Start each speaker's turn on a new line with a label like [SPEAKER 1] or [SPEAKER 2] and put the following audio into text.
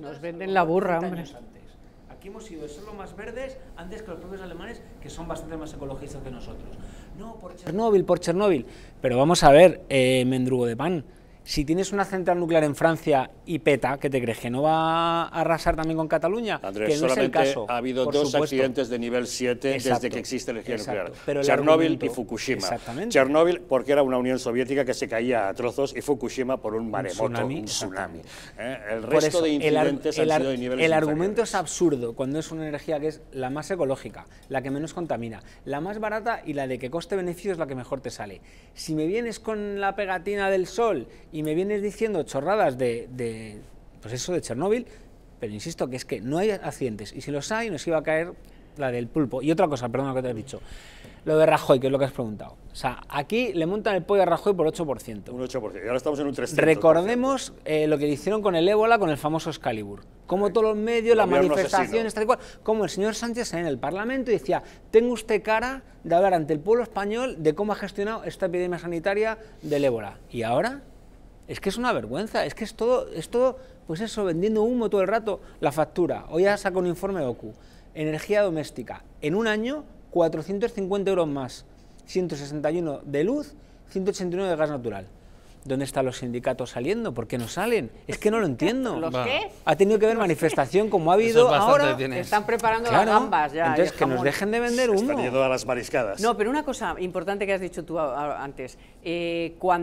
[SPEAKER 1] Nos venden la burra, hombre. Aquí hemos sido solo más verdes antes que los propios alemanes, que son bastante más ecologistas que nosotros. No, por Chernóbil, por Chernóbil. Pero vamos a ver, eh, mendrugo de pan si tienes una central nuclear en Francia y peta, ¿qué te crees? ¿Que no va a arrasar también con Cataluña? Andrés, solamente ha habido dos accidentes
[SPEAKER 2] de nivel 7 desde que existe energía nuclear. Chernóbil y Fukushima. Exactamente. Chernóbil porque era una Unión Soviética que se caía a trozos y Fukushima por un maremoto, un tsunami. ¿eh? El resto de incidentes han sido de El argumento
[SPEAKER 1] es absurdo cuando es una energía que es la más ecológica, la que menos contamina, la más barata y la de que coste-beneficio es la que mejor te sale. Si me vienes con la pegatina del sol y y me vienes diciendo chorradas de, pues eso, de Chernóbil, pero insisto que es que no hay accidentes, y si los hay nos iba a caer la del pulpo. Y otra cosa, perdón lo que te he dicho, lo de Rajoy, que es lo que has preguntado. O sea, aquí le montan el pollo a Rajoy por 8%.
[SPEAKER 2] Un 8%, y ahora estamos en un 3%.
[SPEAKER 1] Recordemos eh, lo que hicieron con el ébola, con el famoso Excalibur. Como todos los medios, la manifestación, está cual Como el señor Sánchez en el Parlamento decía, tengo usted cara de hablar ante el pueblo español de cómo ha gestionado esta epidemia sanitaria del ébola. ¿Y ahora? es que es una vergüenza, es que es todo, es todo, pues eso, vendiendo humo todo el rato, la factura, hoy ya saco un informe de OCU, energía doméstica, en un año 450 euros más, 161 de luz, 181 de gas natural. ¿Dónde están los sindicatos saliendo? ¿Por qué no salen? Es que no lo entiendo. ¿Los qué? Ha tenido que haber manifestación como ha habido ahora. Están preparando las gambas ya. Entonces, que nos dejen de vender humo. Están yendo a las mariscadas. No, pero una cosa importante que has dicho tú antes. Eh, cuando